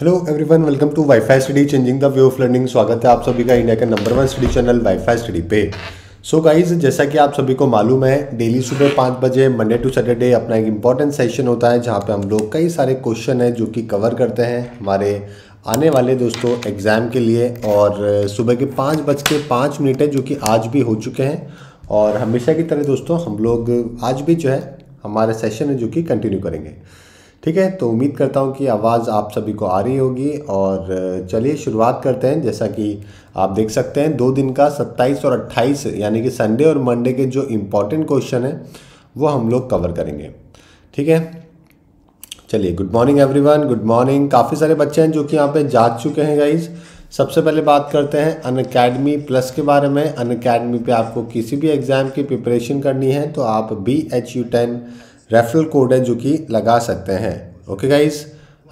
Hello everyone welcome to WiFi study changing the way of learning स्वागत है आप सभी का इंडिया का number one study channel WiFi study पे सो so गाइज जैसा कि आप सभी को मालूम है डेली सुबह पाँच बजे मंडे टू सैटरडे अपना एक इम्पॉर्टेंट सेशन होता है जहाँ पे हम लोग कई सारे क्वेश्चन हैं जो कि कवर करते हैं हमारे आने वाले दोस्तों एग्ज़ाम के लिए और सुबह के पाँच बज के पाँच मिनट है जो कि आज भी हो चुके हैं और हमेशा की तरह दोस्तों हम लोग आज भी जो है हमारा सेशन है जो कि कंटिन्यू करेंगे ठीक है तो उम्मीद करता हूँ कि आवाज़ आप सभी को आ रही होगी और चलिए शुरुआत करते हैं जैसा कि आप देख सकते हैं दो दिन का 27 और 28 यानी कि संडे और मंडे के जो इम्पोर्टेंट क्वेश्चन हैं वो हम लोग कवर करेंगे ठीक है चलिए good morning everyone good morning काफ़ी सारे बच्चे हैं जो कि यहाँ पे जा चुके हैं गाइज सबसे पहले बात करते हैं अन अकेडमी प्लस के बारे में अन अकेडमी पर आपको किसी भी एग्ज़ाम की प्रिपरेशन करनी है तो आप B H U ten referral code है जो कि लगा सकते हैं ओके गाइस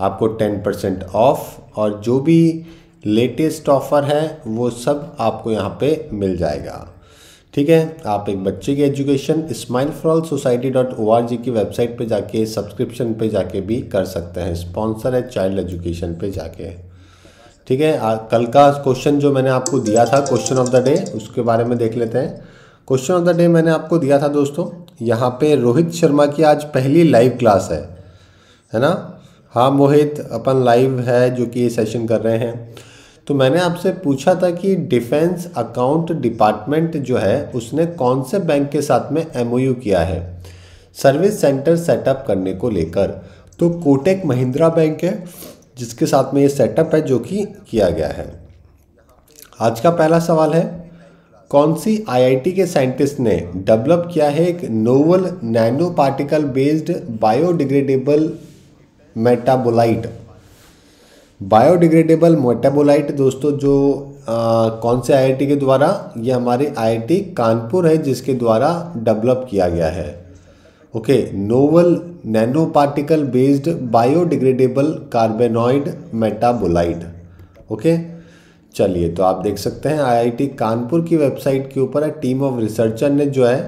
आपको टेन परसेंट ऑफ और जो भी लेटेस्ट ऑफ़र है वो सब आपको यहाँ पे मिल जाएगा ठीक है आप एक बच्चे की education Smile for All Society dot O R G की वेबसाइट पे जाके सब्सक्रिप्शन पे जाके भी कर सकते हैं स्पॉन्सर है चाइल्ड एजुकेशन पे जाके ठीक है आ, कल का क्वेश्चन जो मैंने आपको दिया था क्वेश्चन ऑफ द डे उसके बारे में देख लेते हैं क्वेश्चन ऑफ द डे मैंने आपको दिया था दोस्तों यहाँ पे रोहित शर्मा की आज पहली लाइव क्लास है है ना हाँ मोहित अपन लाइव है जो कि सेशन कर रहे हैं तो मैंने आपसे पूछा था कि डिफेंस अकाउंट डिपार्टमेंट जो है उसने कौन से बैंक के साथ में एम किया है सर्विस सेंटर सेटअप करने को लेकर तो कोटेक महिंद्रा बैंक है जिसके साथ में ये सेटअप है जो कि किया गया है आज का पहला सवाल है कौन सी आईआईटी के साइंटिस्ट ने डेवलप किया है एक novel nano particle based biodegradable metabolite biodegradable metabolite दोस्तों जो आ, कौन से आईआईटी के द्वारा ये हमारे आईआईटी कानपुर है जिसके द्वारा डेवलप किया गया है okay novel nano particle based biodegradable carbenoid metabolite okay okay? चलिए तो आप देख सकते हैं आईआईटी कानपुर की वेबसाइट के ऊपर टीम ऑफ रिसर्चर ने जो है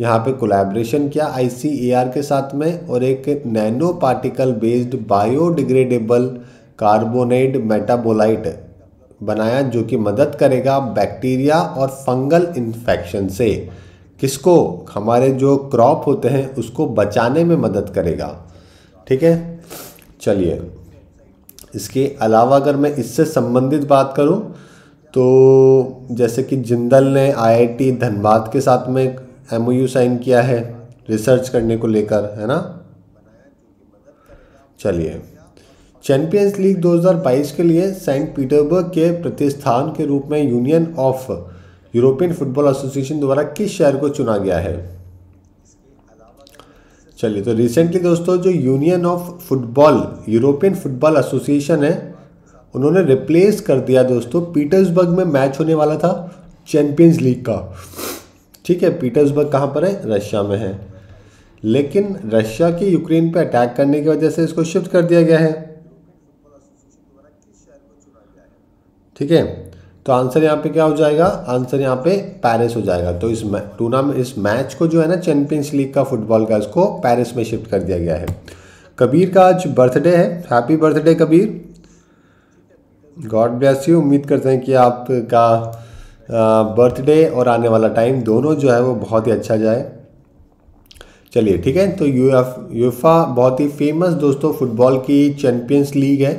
यहाँ पे कोलैबोरेशन किया आईसीएआर के साथ में और एक nano particle based biodegradable carbonate metabolite बनाया जो कि मदद करेगा बैक्टीरिया और फंगल इन्फेक्शन से किसको हमारे जो क्रॉप होते हैं उसको बचाने में मदद करेगा ठीक है चलिए इसके अलावा अगर मैं इससे संबंधित बात करूं तो जैसे कि जिंदल ने आईआईटी धनबाद के साथ में एम साइन किया है रिसर्च करने को लेकर है ना चलिए चैंपियंस लीग 2022 के लिए सेंट पीटर्सबर्ग के प्रतिस्थान के रूप में Union of European Football Association द्वारा किस शहर को चुना गया है चलिए तो रिसेंटली दोस्तों जो Union of football European Football Association है उन्होंने रिप्लेस कर दिया दोस्तों पीटर्सबर्ग में मैच होने वाला था चैंपियंस लीग का ठीक है पीटर्सबर्ग कहाँ पर है रशिया में है लेकिन रशिया के यूक्रेन पर अटैक करने की वजह से इसको शिफ्ट कर दिया गया है ठीक है तो आंसर यहाँ पे क्या हो जाएगा आंसर यहाँ पे पेरिस हो जाएगा तो इस टूर्नामेंट इस मैच को जो है ना चैंपियंस लीग का फुटबॉल का इसको पेरिस में शिफ्ट कर दिया गया है कबीर का आज बर्थडे है happy birthday Kabir God bless you उम्मीद करते हैं कि आपका बर्थडे और आने वाला टाइम दोनों जो है वो बहुत ही अच्छा जाए चलिए ठीक है तो यू एफ यूफा बहुत ही फेमस दोस्तों फुटबॉल की चैम्पियंस लीग है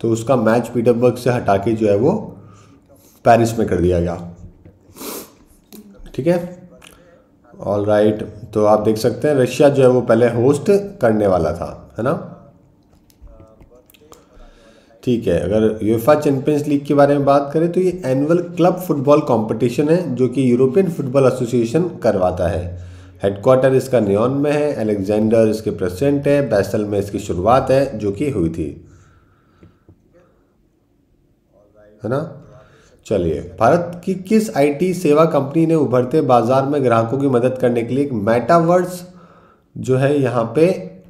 तो उसका मैच पीटरबर्ग से हटा के जो है वो पेरिस में कर दिया गया ठीक है ऑल राइट right, तो आप देख सकते हैं रशिया जो है वो पहले होस्ट करने वाला था है ना ठीक है अगर यूएफा चैंपियंस लीग के बारे में बात करें तो ये एनुअल क्लब फुटबॉल कंपटीशन है जो कि यूरोपियन फुटबॉल एसोसिएशन करवाता है हेडक्वार्टर इसका न्योन में है अलेक्जेंडर इसके प्रेसिडेंट है बैसल में इसकी शुरुआत है जो कि हुई थी है ना चलिए भारत की किस आईटी सेवा कंपनी ने उभरते बाजार में ग्राहकों की मदद करने के लिए एक मेटावर्स जो है यहां पे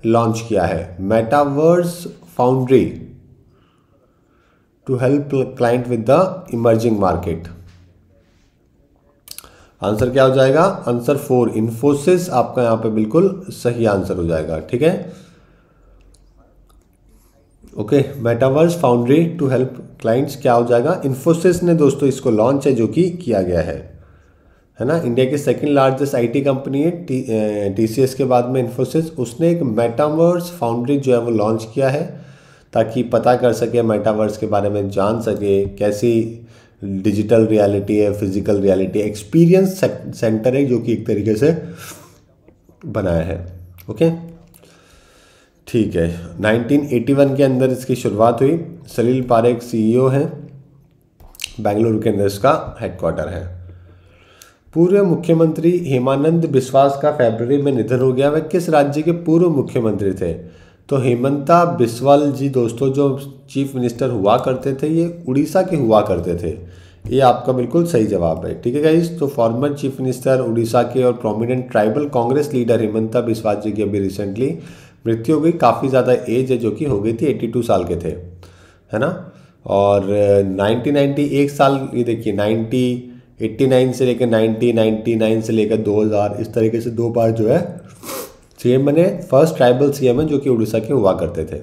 लॉन्च किया है metaverse foundry to help client with the emerging market answer क्या हो जाएगा आंसर फोर इन्फोसिस आपका यहां पे बिल्कुल सही आंसर हो जाएगा ठीक है okay metaverse foundry to help clients क्या हो जाएगा इन्फोसिस ने दोस्तों इसको लॉन्च है जो कि किया गया है है ना इंडिया की सेकंड लार्जेस्ट आईटी कंपनी है टी सी एस के बाद में इन्फोसिस उसने एक मेटावर्स फाउंड्री जो है वो लॉन्च किया है ताकि पता कर सके मेटावर्स के बारे में जान सके कैसी डिजिटल रियलिटी है फिजिकल रियलिटी एक्सपीरियंस सेंटर है जो कि एक तरीके से बनाया है ओके okay? ठीक है 1981 के अंदर इसकी शुरुआत हुई सलील पारेख सीईओ e हैं बेंगलुरु के अंदर इसका हेडक्वार्टर है पूर्व मुख्यमंत्री हेमानंद बिस्वास का फेबररी में निधन हो गया वह किस राज्य के पूर्व मुख्यमंत्री थे तो हेमंता बिस्वाल जी दोस्तों जो चीफ मिनिस्टर हुआ करते थे ये उड़ीसा के हुआ करते थे ये आपका बिल्कुल सही जवाब है ठीक है गाइस तो फॉर्मर चीफ मिनिस्टर उड़ीसा के और prominent tribal Congress leader Hemanta Biswas ji की अभी रिसेंटली मृत्यु हो गई काफ़ी ज़्यादा एज है जो कि हो गई थी 82 साल के थे है ना और नाइन्टीन नाइन्टी एक साल ये देखिए नाइन्टी एट्टी नाइन से लेकर नाइन्टी नाइन्टी नाइन से लेकर दो हज़ार इस तरीके से दो बार जो है सी एम बने फर्स्ट ट्राइबल एम है जो कि उड़ीसा के हुआ करते थे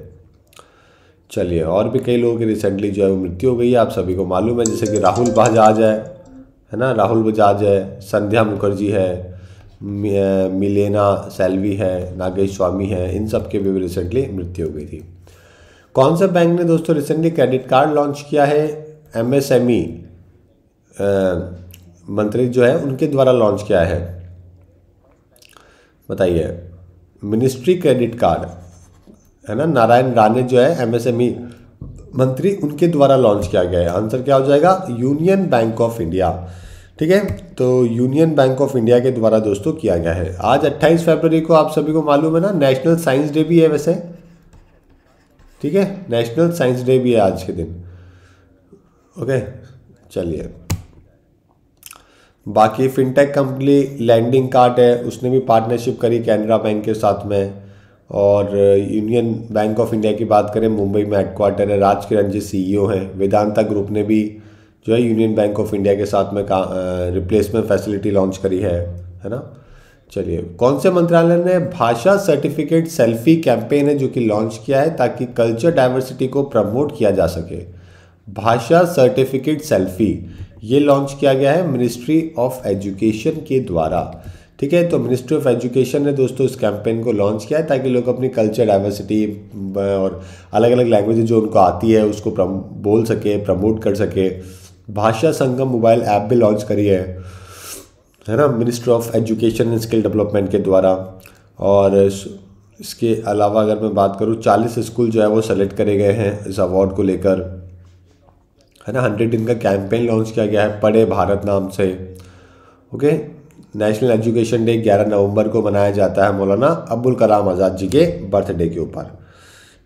चलिए और भी कई लोगों की रिसेंटली जो है वो मृत्यु हो गई है आप सभी को मालूम है जैसे कि राहुल बजाज है है ना राहुल बजाज है संध्या मुखर्जी है मिलेना सेल्वी है नागेश स्वामी है इन सब के भी रिसेंटली मृत्यु हो गई थी कौन सा बैंक ने दोस्तों रिसेंटली क्रेडिट कार्ड लॉन्च किया है एमएसएमई e, मंत्री जो है उनके द्वारा लॉन्च किया है बताइए मिनिस्ट्री क्रेडिट कार्ड है ना नारायण राणे जो है एमएसएमई e, मंत्री उनके द्वारा लॉन्च किया गया है आंसर क्या हो जाएगा यूनियन बैंक ऑफ इंडिया ठीक है तो यूनियन बैंक ऑफ इंडिया के द्वारा दोस्तों किया गया है आज 28 फरवरी को आप सभी को मालूम है ना नेशनल साइंस डे भी है वैसे ठीक है नेशनल साइंस डे भी है आज के दिन ओके चलिए बाकी फिनटेक कंपनी लैंडिंग कार्ट है उसने भी पार्टनरशिप करी कैनरा बैंक के साथ में और यूनियन बैंक ऑफ इंडिया की बात करें मुंबई में हेडक्वार्टर है राज किरण जी सीईओ e हैं वेदांता ग्रुप ने भी जो है यूनियन बैंक ऑफ इंडिया के साथ में का रिप्लेसमेंट फैसिलिटी लॉन्च करी है है ना चलिए कौन से मंत्रालय ने भाषा सर्टिफिकेट सेल्फी कैंपेन है जो कि लॉन्च किया है ताकि कल्चर डाइवर्सिटी को प्रमोट किया जा सके भाषा सर्टिफिकेट सेल्फी ये लॉन्च किया गया है मिनिस्ट्री ऑफ एजुकेशन के द्वारा ठीक है तो मिनिस्ट्री ऑफ एजुकेशन ने दोस्तों इस कैंपेन को लॉन्च किया है ताकि लोग अपनी कल्चर डाइवर्सिटी और अलग अलग लैंग्वेज जो उनको आती है उसको बोल सके प्रमोट कर सके भाषा संगम मोबाइल ऐप भी लॉन्च करी है है ना ministry of education and skill development के द्वारा और इसके अलावा अगर मैं बात करूँ चालीस स्कूल जो है वो सेलेक्ट करे गए हैं इस अवार्ड को लेकर है ना हंड्रेड दिन का कैंपेन लॉन्च किया गया है पढ़े भारत नाम से ओके नेशनल एजुकेशन डे 11 नवंबर को मनाया जाता है मौलाना अब्दुल कलाम आज़ाद जी के बर्थडे के ऊपर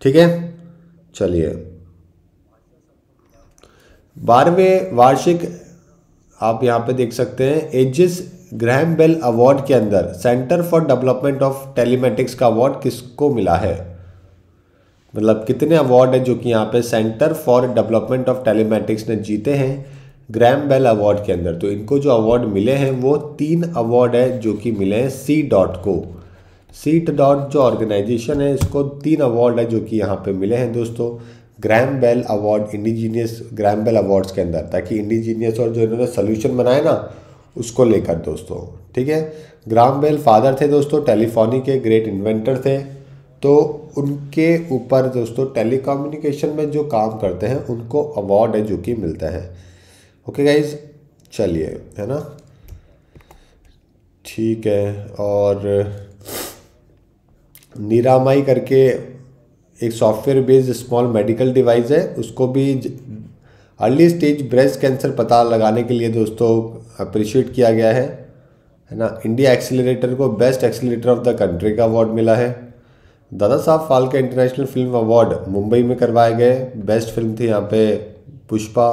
ठीक है चलिए बारहवें वार्षिक आप यहाँ पे देख सकते हैं एजिस ग्रैम बेल अवार्ड के अंदर centre for development of telematics का अवार्ड किसको मिला है मतलब कितने अवार्ड हैं जो कि यहाँ पे centre for development of telematics ने जीते हैं ग्रैम बेल अवार्ड के अंदर तो इनको जो अवार्ड मिले हैं वो तीन अवार्ड है जो कि मिले हैं सी डॉट को सीट डॉट जो ऑर्गेनाइजेशन है इसको तीन अवार्ड है जो कि यहाँ पे मिले हैं दोस्तों Graham Bell award indigenous Graham Bell awards के अंदर ताकि इंडिजीनियस और जो इन्होंने सोल्यूशन बनाया ना उसको लेकर दोस्तों ठीक है ग्राम बेल फादर थे दोस्तों टेलीफोनी के ग्रेट इन्वेंटर थे तो उनके ऊपर दोस्तों टेलीकम्युनिकेशन में जो काम करते हैं उनको अवार्ड है जो कि मिलता है ओके गाइज चलिए है ना ठीक है और निरामाई करके एक software based small medical device है उसको भी अर्ली स्टेज ब्रेस्ट कैंसर पता लगाने के लिए दोस्तों अप्रिशिएट किया गया है है ना इंडिया एक्सीटर को best actor of the country का अवार्ड मिला है Dada Saheb Phalke international film award Mumbai में करवाए गए बेस्ट फिल्म थी यहाँ पे पुष्पा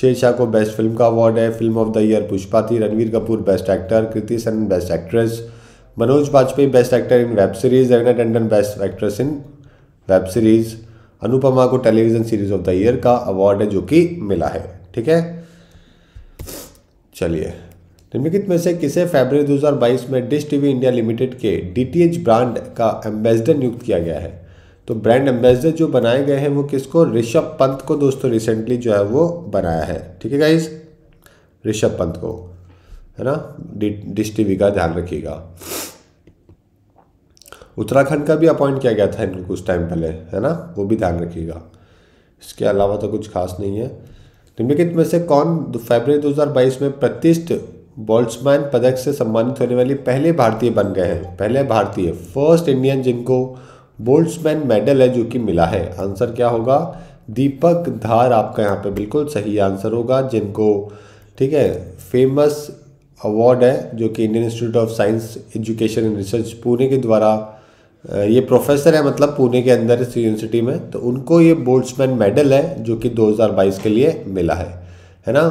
शेर शाह को बेस्ट फिल्म का अवार्ड है film of the year Pushpa थी Ranveer Kapoor best actor Kriti Sanon best actress Manoj Vajpayee best actor in web series Raveena Tandon best actress in web series Anupama को television series of the year का अवार्ड है जो कि मिला है ठीक है चलिए निम्नलिखित में से किसे फरवरी 2022 में डिश टीवी इंडिया लिमिटेड के डीटीएच ब्रांड का एम्बेसडर नियुक्त किया गया है तो ब्रांड एम्बेसडर जो बनाए गए हैं वो किसको ऋषभ पंत को दोस्तों रिसेंटली जो है वो बनाया है ठीक है गाइज ऋषभ पंत को है ना डिश टीवी का ध्यान रखिएगा उत्तराखंड का भी अपॉइंट किया गया था इनको कुछ टाइम पहले है ना वो भी ध्यान रखिएगा इसके अलावा तो कुछ खास नहीं है निम्नलिखित में से कौन फरवरी 2022 में प्रतिष्ठित बॉल्समैन पदक से सम्मानित होने वाली पहले भारतीय बन गए हैं पहले भारतीय फर्स्ट इंडियन जिनको बोल्ट्समैन मेडल है जो कि मिला है आंसर क्या होगा दीपक धार आपका यहाँ पे बिल्कुल सही आंसर होगा जिनको ठीक है फेमस अवार्ड है जो कि Indian Institute of Science Education and Research Pune के द्वारा ये प्रोफेसर है मतलब पुणे के अंदर इस यूनिवर्सिटी में तो उनको ये बोल्ट्समैन मेडल है जो कि 2022 के लिए मिला है है ना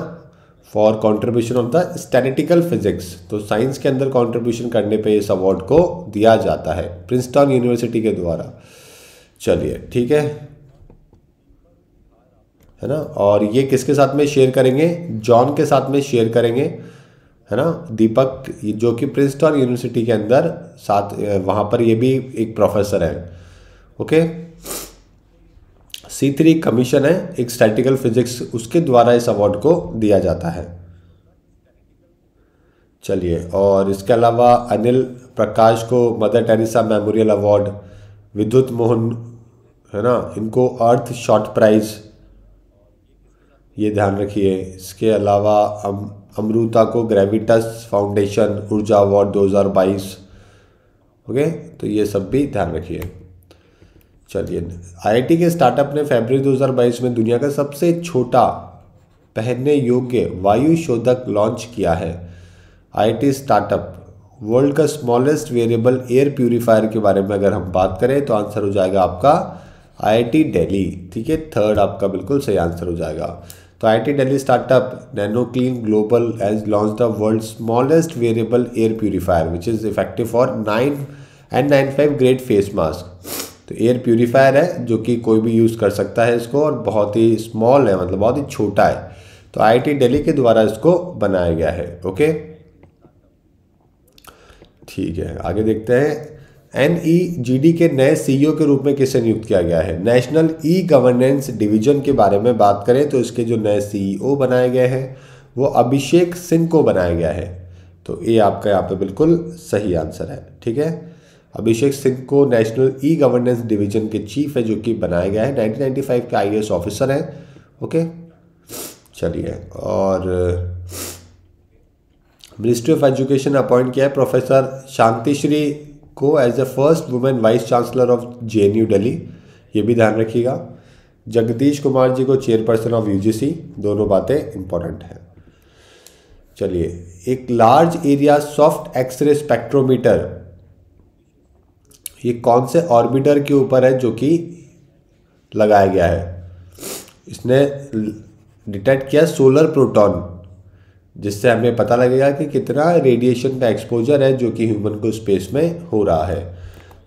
for contribution of the statistical physics तो साइंस के अंदर कॉन्ट्रीब्यूशन करने पे इस अवार्ड को दिया जाता है प्रिंसटन यूनिवर्सिटी के द्वारा चलिए ठीक है है ना और ये किसके साथ में शेयर करेंगे जॉन के साथ में शेयर करेंगे है ना दीपक जो कि प्रिंसटन यूनिवर्सिटी के अंदर साथ वहाँ पर ये भी एक प्रोफेसर है ओके सी थ्री कमीशन है एक स्टैटिकल फिजिक्स उसके द्वारा इस अवार्ड को दिया जाता है चलिए और इसके अलावा अनिल प्रकाश को मदर टेरेसा मेमोरियल अवार्ड विद्युत मोहन है ना इनको अर्थ शॉर्ट प्राइज ये ध्यान रखिए इसके अलावा हम अमृता को Gravitas Foundation Urja award 2022 okay तो ये सब भी ध्यान रखिए चलिए आईआईटी के स्टार्टअप ने फरवरी 2022 में दुनिया का सबसे छोटा पहनने योग्य वायु शोधक लॉन्च किया है आईआईटी स्टार्टअप वर्ल्ड का स्मॉलेस्ट वेरिएबल एयर प्यूरिफायर के बारे में अगर हम बात करें तो आंसर हो जाएगा आपका आईआईटी दिल्ली ठीक है थर्ड आपका बिल्कुल सही आंसर हो जाएगा तो I Delhi nano clean global as launch the world smallest wearable air purifier, which is effective for nine and nine five grade face mask तो एयर प्योरीफायर है जो कि कोई भी यूज़ कर सकता है इसको और बहुत ही स्मॉल है मतलब बहुत ही छोटा है तो टी दिल्ली के द्वारा इसको बनाया गया है ओके ठीक है आगे देखते हैं एन ई जी डी के नए सीईओ e के रूप में किसे नियुक्त किया गया है नेशनल ई गवर्नेंस डिवीजन के बारे में बात करें तो इसके जो नए सीईओ e बनाए गए हैं वो अभिषेक सिंह को बनाया गया है तो ये आपका यहाँ पे बिल्कुल सही आंसर है ठीक है अभिषेक सिंह को नेशनल ई गवर्नेंस डिवीजन के चीफ है जो कि बनाया गया है 1995 के आईएएस ऑफिसर हैं ओके चलिए और मिनिस्ट्री ऑफ एजुकेशन अपॉइंट किया है प्रोफेसर शांतिश्री को as the first women vice chancellor of J N U Delhi ये भी ध्यान रखिएगा जगदीश कुमार जी को चेयरपर्सन ऑफ यूजीसी दोनों बातें इंपॉर्टेंट हैं चलिए एक large area soft X ray spectrometer ये कौन से ऑर्बिटर के ऊपर है जो कि लगाया गया है इसने डिटेक्ट किया सोलर प्रोटॉन जिससे हमें पता लगेगा कि कितना रेडिएशन का एक्सपोजर है जो कि ह्यूमन को स्पेस में हो रहा है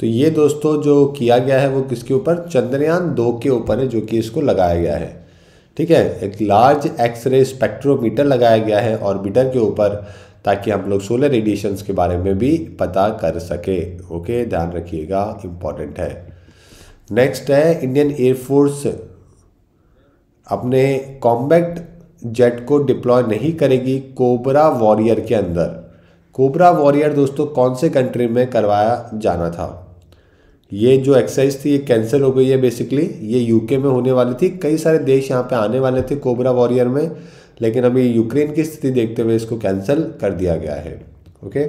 तो ये दोस्तों जो किया गया है वो किसके ऊपर चंद्रयान दो के ऊपर है जो कि इसको लगाया गया है ठीक है एक लार्ज एक्सरे स्पेक्ट्रोमीटर लगाया गया है ऑर्बिटर के ऊपर ताकि हम लोग सोलर रेडिएशंस के बारे में भी पता कर सके ओके ध्यान रखिएगा इम्पॉर्टेंट है नेक्स्ट है इंडियन एयरफोर्स अपने कॉम्बैक्ट जेट को डिप्लॉय नहीं करेगी कोबरा वॉरियर के अंदर कोबरा वॉरियर दोस्तों कौन से कंट्री में करवाया जाना था ये जो एक्सरसाइज थी ये कैंसिल हो गई है बेसिकली ये यूके में होने वाली थी कई सारे देश यहाँ पे आने वाले थे कोबरा वॉरियर में लेकिन अभी यूक्रेन की स्थिति देखते हुए इसको कैंसिल कर दिया गया है ओके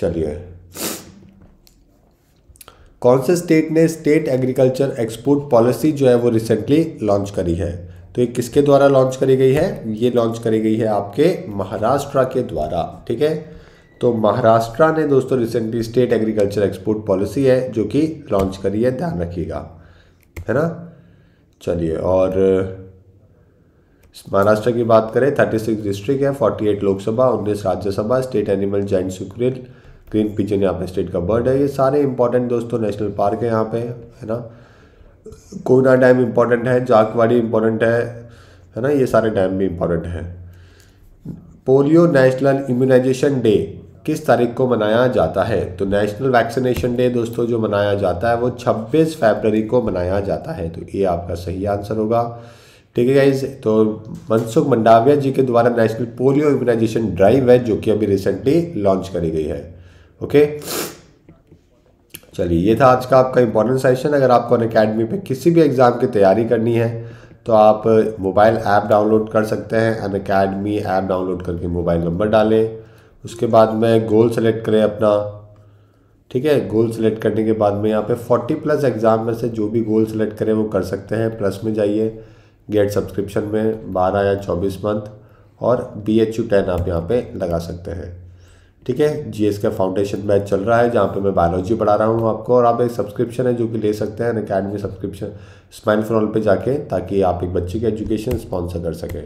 चलिए कौन से स्टेट ने स्टेट एग्रीकल्चर एक्सपोर्ट पॉलिसी जो है वो रिसेंटली लॉन्च करी है तो ये किसके द्वारा लॉन्च करी गई है ये लॉन्च करी गई है आपके महाराष्ट्र के द्वारा ठीक है तो महाराष्ट्र ने दोस्तों recently state agriculture export policy है जो कि लॉन्च करी है ध्यान रखिएगा है ना चलिए और महाराष्ट्र की बात करें थर्टी सिक्स डिस्ट्रिक्ट है फोर्टी एट लोकसभा उन्नीस Rajya Sabha state animal giant squirrel green pigeon यहाँ पे स्टेट का बर्ड है ये सारे इंपॉर्टेंट दोस्तों नेशनल पार्क है यहाँ पे है ना कोयना डैम इम्पॉर्टेंट है जाकवाड़ी इम्पॉर्टेंट है है ना ये सारे डैम भी इम्पॉर्टेंट हैं पोलियो नेशनल इम्यूनाइजेशन डे किस तारीख को मनाया जाता है तो नेशनल वैक्सीनेशन डे दोस्तों जो मनाया जाता है वो 26 फरवरी को मनाया जाता है तो ये आपका सही आंसर होगा ठीक है गाइज तो मनसुख मंडाविया जी के द्वारा नेशनल पोलियो इम्यूनाइजेशन ड्राइव है जो कि अभी रिसेंटली लॉन्च करी गई है ओके चलिए ये था आज का आपका इंपॉर्टेंट सेशन अगर आपको अन अकेडमी पर किसी भी एग्ज़ाम की तैयारी करनी है तो आप मोबाइल ऐप डाउनलोड कर सकते हैं अन अकेडमी ऐप डाउनलोड करके मोबाइल नंबर डालें उसके बाद में गोल सेलेक्ट करें अपना ठीक है गोल सेलेक्ट करने के बाद में यहाँ पे 40 प्लस एग्ज़ाम में से जो भी गोल सेलेक्ट करें वो कर सकते हैं प्लस में जाइए गेट सब्सक्रिप्शन में 12 या 24 मंथ और बी एच यू टेन आप यहाँ पे लगा सकते हैं ठीक है जीएस का फाउंडेशन बैच चल रहा है जहाँ पे मैं बायोलॉजी पढ़ा रहा हूँ आपको और आप एक सब्सक्रिप्शन है जो कि ले सकते हैं अकेडमी सब्सक्रिप्शन स्माइल फ्रॉल पे जाके ताकि आप एक बच्चे की एजुकेशन स्पॉन्सर कर सकें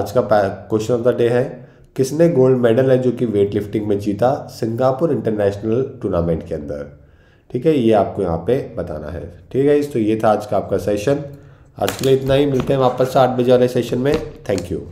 आज का क्वेश्चन ऑफ द डे है किसने गोल्ड मेडल है जो कि वेट लिफ्टिंग में जीता सिंगापुर इंटरनेशनल टूर्नामेंट के अंदर ठीक है ये आपको यहाँ पे बताना है ठीक है इस तो ये था आज का आपका सेशन आज के लिए इतना ही मिलते हैं वापस आठ बजे वाले सेशन में थैंक यू